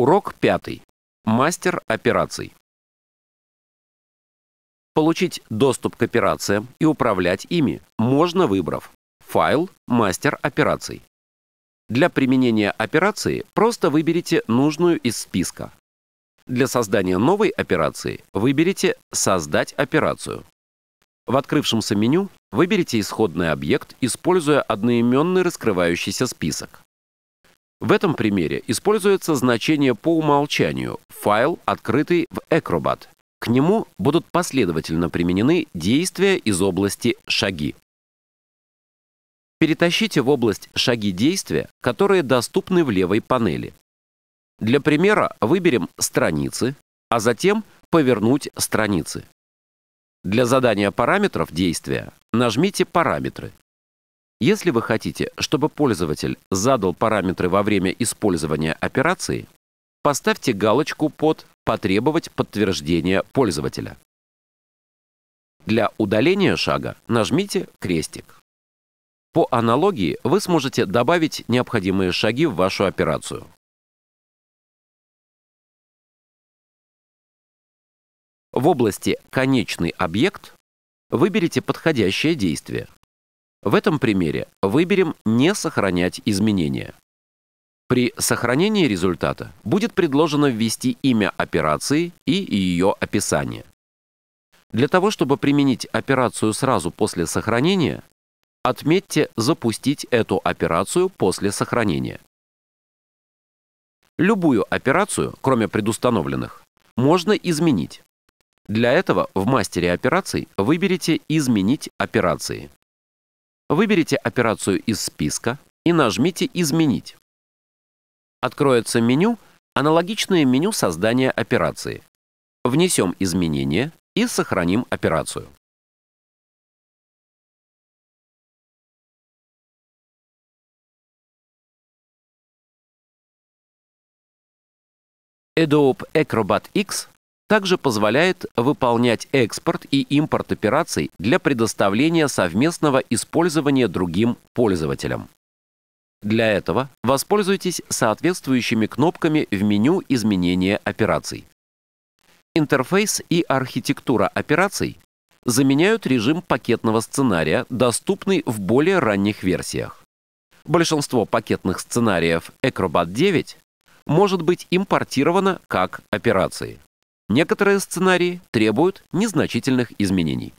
Урок пятый. Мастер операций. Получить доступ к операциям и управлять ими можно, выбрав файл «Мастер операций». Для применения операции просто выберите нужную из списка. Для создания новой операции выберите «Создать операцию». В открывшемся меню выберите исходный объект, используя одноименный раскрывающийся список. В этом примере используется значение по умолчанию «файл, открытый в Acrobat». К нему будут последовательно применены действия из области «шаги». Перетащите в область «шаги действия», которые доступны в левой панели. Для примера выберем «страницы», а затем «повернуть страницы». Для задания параметров действия нажмите «Параметры». Если вы хотите, чтобы пользователь задал параметры во время использования операции, поставьте галочку под «Потребовать подтверждения пользователя». Для удаления шага нажмите крестик. По аналогии вы сможете добавить необходимые шаги в вашу операцию. В области «Конечный объект» выберите подходящее действие – в этом примере выберем «Не сохранять изменения». При сохранении результата будет предложено ввести имя операции и ее описание. Для того, чтобы применить операцию сразу после сохранения, отметьте «Запустить эту операцию после сохранения». Любую операцию, кроме предустановленных, можно изменить. Для этого в мастере операций выберите «Изменить операции». Выберите операцию из списка и нажмите «Изменить». Откроется меню, аналогичное меню создания операции. Внесем изменения и сохраним операцию. Adobe Acrobat X также позволяет выполнять экспорт и импорт операций для предоставления совместного использования другим пользователям. Для этого воспользуйтесь соответствующими кнопками в меню изменения операций. Интерфейс и архитектура операций заменяют режим пакетного сценария, доступный в более ранних версиях. Большинство пакетных сценариев Acrobat 9 может быть импортировано как операции. Некоторые сценарии требуют незначительных изменений.